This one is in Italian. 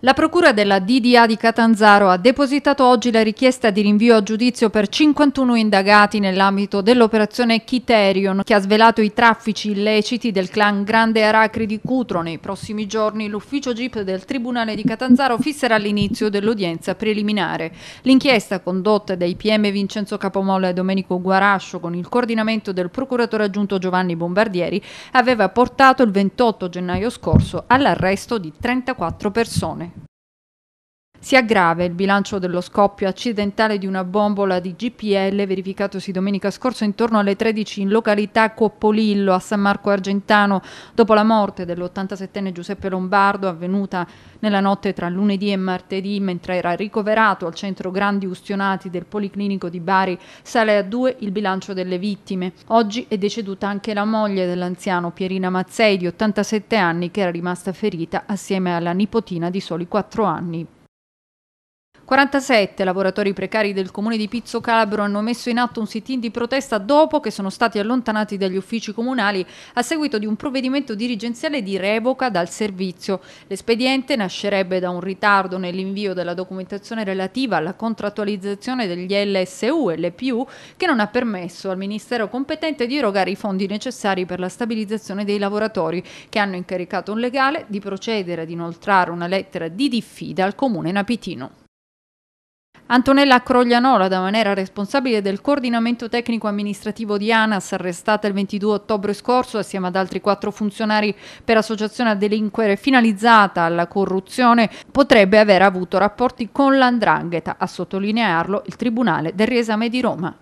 La Procura della DDA di Catanzaro ha depositato oggi la richiesta di rinvio a giudizio per 51 indagati nell'ambito dell'operazione Chiterion, che ha svelato i traffici illeciti del clan Grande Aracri di Cutro. Nei prossimi giorni l'ufficio GIP del Tribunale di Catanzaro fisserà l'inizio dell'udienza preliminare. L'inchiesta condotta dai PM Vincenzo Capomolla e Domenico Guarascio con il coordinamento del procuratore aggiunto Giovanni Bombardieri aveva portato il 28 gennaio scorso all'arresto di 34 persone. Si aggrava il bilancio dello scoppio accidentale di una bombola di GPL verificatosi domenica scorsa intorno alle 13 in località Coppolillo a San Marco Argentano dopo la morte dell'87enne Giuseppe Lombardo avvenuta nella notte tra lunedì e martedì mentre era ricoverato al centro Grandi Ustionati del Policlinico di Bari sale a due il bilancio delle vittime. Oggi è deceduta anche la moglie dell'anziano Pierina Mazzei di 87 anni che era rimasta ferita assieme alla nipotina di soli 4 anni. 47 lavoratori precari del comune di Pizzo Calabro hanno messo in atto un sit-in di protesta dopo che sono stati allontanati dagli uffici comunali a seguito di un provvedimento dirigenziale di revoca dal servizio. L'espediente nascerebbe da un ritardo nell'invio della documentazione relativa alla contrattualizzazione degli LSU e LPU che non ha permesso al Ministero competente di erogare i fondi necessari per la stabilizzazione dei lavoratori che hanno incaricato un legale di procedere ad inoltrare una lettera di diffida al comune napitino. Antonella Croglianola, da Manera responsabile del coordinamento tecnico amministrativo di ANAS, arrestata il 22 ottobre scorso assieme ad altri quattro funzionari per associazione a delinquere finalizzata alla corruzione, potrebbe aver avuto rapporti con l'andrangheta, a sottolinearlo il Tribunale del Riesame di Roma.